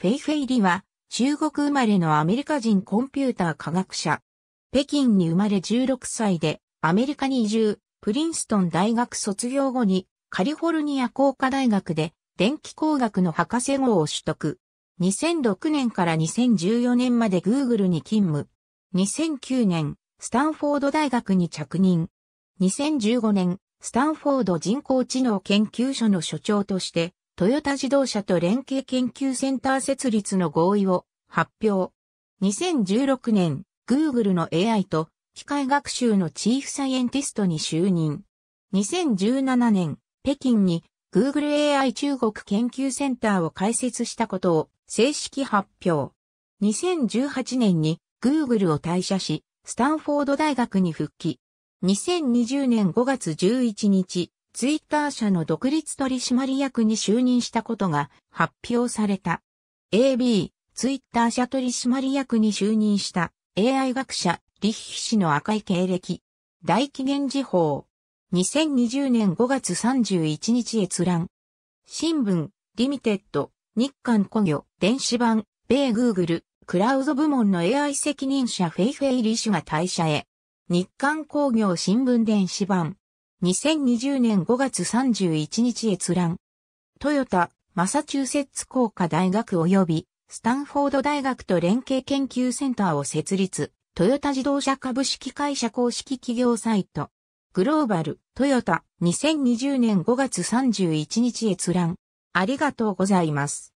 フェイフェイリは、中国生まれのアメリカ人コンピューター科学者。北京に生まれ16歳で、アメリカに移住、プリンストン大学卒業後に、カリフォルニア工科大学で、電気工学の博士号を取得。2006年から2014年まで Google に勤務。2009年、スタンフォード大学に着任。2015年、スタンフォード人工知能研究所の所長として、トヨタ自動車と連携研究センター設立の合意を発表。2016年、Google の AI と機械学習のチーフサイエンティストに就任。2017年、北京に Google AI 中国研究センターを開設したことを正式発表。2018年に Google を退社し、スタンフォード大学に復帰。2020年5月11日、ツイッター社の独立取締役に就任したことが発表された。AB、ツイッター社取締役に就任した AI 学者、ッヒ氏の赤い経歴。大紀元時報。2020年5月31日閲覧。新聞、リミテッド、日韓古魚、電子版、米グーグル、クラウド部門の AI 責任者フェイフェイリ氏が退社へ。日韓工業新聞電子版、2020年5月31日閲覧。トヨタ、マサチューセッツ工科大学及び、スタンフォード大学と連携研究センターを設立、トヨタ自動車株式会社公式企業サイト。グローバル、トヨタ、2020年5月31日閲覧。ありがとうございます。